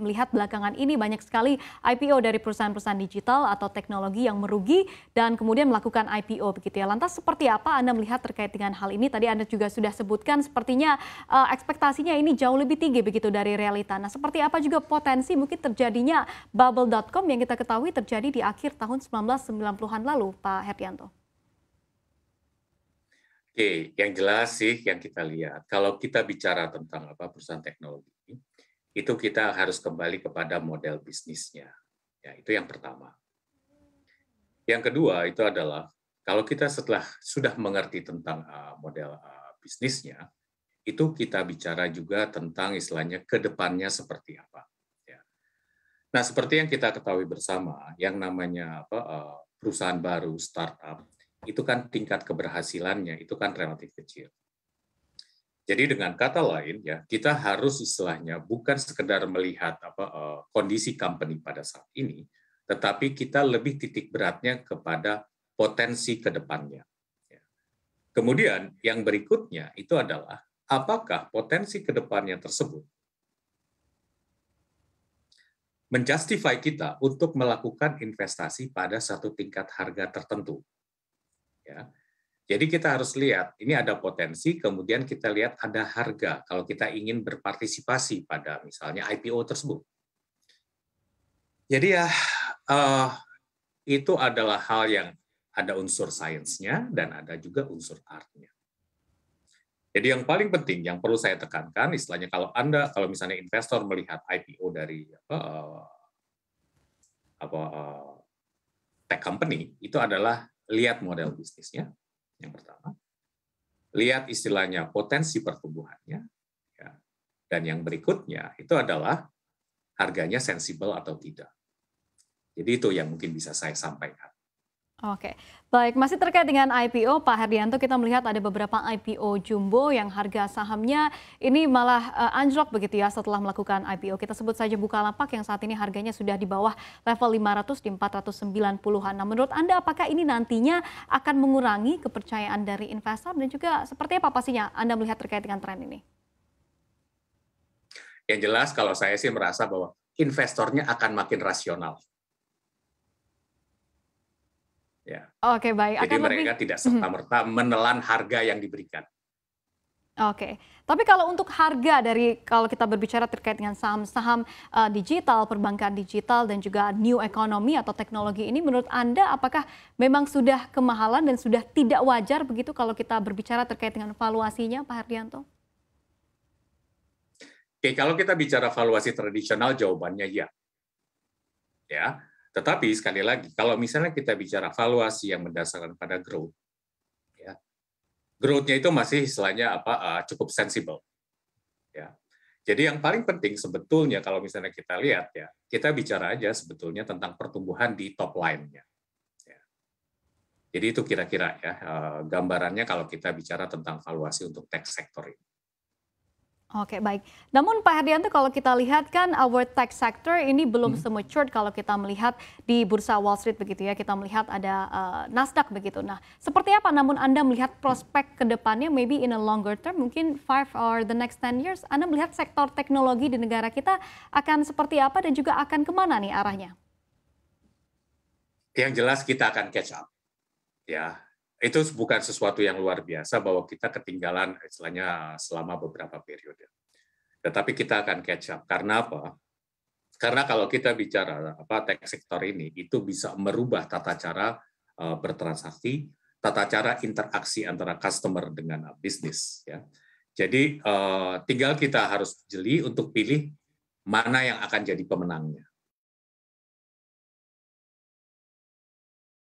melihat belakangan ini banyak sekali IPO dari perusahaan-perusahaan digital atau teknologi yang merugi dan kemudian melakukan IPO begitu ya. Lantas seperti apa Anda melihat terkait dengan hal ini? Tadi Anda juga sudah sebutkan sepertinya uh, ekspektasinya ini jauh lebih tinggi begitu dari realita. Nah, seperti apa juga potensi mungkin terjadinya bubble.com yang kita ketahui terjadi di akhir tahun 1990-an lalu, Pak Herdianto? Oke, yang jelas sih yang kita lihat, kalau kita bicara tentang apa perusahaan teknologi, itu kita harus kembali kepada model bisnisnya. Ya, itu yang pertama. Yang kedua itu adalah kalau kita setelah sudah mengerti tentang eh, model eh, bisnisnya, itu kita bicara juga tentang istilahnya ke depannya seperti apa. Ya. Nah, seperti yang kita ketahui bersama, yang namanya apa, eh, perusahaan baru, startup, itu kan tingkat keberhasilannya itu kan relatif kecil. Jadi dengan kata lain ya, kita harus istilahnya bukan sekedar melihat apa uh, kondisi company pada saat ini, tetapi kita lebih titik beratnya kepada potensi kedepannya. depannya. Ya. Kemudian yang berikutnya itu adalah apakah potensi kedepannya tersebut menjustify kita untuk melakukan investasi pada satu tingkat harga tertentu. Ya. Jadi kita harus lihat, ini ada potensi, kemudian kita lihat ada harga kalau kita ingin berpartisipasi pada misalnya IPO tersebut. Jadi ya, uh, itu adalah hal yang ada unsur sainsnya dan ada juga unsur artnya. Jadi yang paling penting yang perlu saya tekankan, istilahnya kalau Anda, kalau misalnya investor melihat IPO dari apa, eh, apa eh, tech company, itu adalah lihat model bisnisnya, yang pertama. Lihat istilahnya potensi pertumbuhannya. Ya. Dan yang berikutnya itu adalah harganya sensibel atau tidak. Jadi itu yang mungkin bisa saya sampaikan. Oke, baik. Masih terkait dengan IPO, Pak Herdianto, kita melihat ada beberapa IPO jumbo yang harga sahamnya ini malah uh, anjlok begitu ya setelah melakukan IPO. Kita sebut saja Bukalapak yang saat ini harganya sudah di bawah level 500 di 490-an. Nah, menurut Anda apakah ini nantinya akan mengurangi kepercayaan dari investor dan juga seperti apa pastinya Anda melihat terkait dengan tren ini? Yang jelas kalau saya sih merasa bahwa investornya akan makin rasional Ya. Oke okay, baik. Jadi Akan mereka lebih... tidak serta merta mhm. menelan harga yang diberikan. Oke, okay. tapi kalau untuk harga dari kalau kita berbicara terkait dengan saham-saham uh, digital, perbankan digital dan juga new economy atau teknologi ini, menurut anda apakah memang sudah kemahalan dan sudah tidak wajar begitu kalau kita berbicara terkait dengan valuasinya, Pak Hardianto? Oke, kalau kita bicara valuasi tradisional, jawabannya iya. ya, ya tetapi sekali lagi, kalau misalnya kita bicara valuasi yang mendasarkan pada growth, ya, growth-nya itu masih istilahnya apa uh, cukup sensible. Ya. Jadi yang paling penting sebetulnya kalau misalnya kita lihat ya, kita bicara aja sebetulnya tentang pertumbuhan di top line-nya. Ya. Jadi itu kira-kira ya uh, gambarannya kalau kita bicara tentang valuasi untuk tech sector ini. Oke baik. Namun Pak Herdianto kalau kita lihat kan uh, our tech sector ini belum hmm. semature kalau kita melihat di bursa Wall Street begitu ya. Kita melihat ada uh, Nasdaq begitu. Nah seperti apa namun Anda melihat prospek ke depannya maybe in a longer term mungkin five or the next 10 years Anda melihat sektor teknologi di negara kita akan seperti apa dan juga akan kemana nih arahnya? Yang jelas kita akan catch up. Ya, itu bukan sesuatu yang luar biasa bahwa kita ketinggalan istilahnya selama beberapa periode. Tetapi kita akan catch up. Karena apa? Karena kalau kita bicara apa tech sektor ini itu bisa merubah tata cara eh, bertransaksi, tata cara interaksi antara customer dengan bisnis ya. Jadi eh, tinggal kita harus jeli untuk pilih mana yang akan jadi pemenangnya.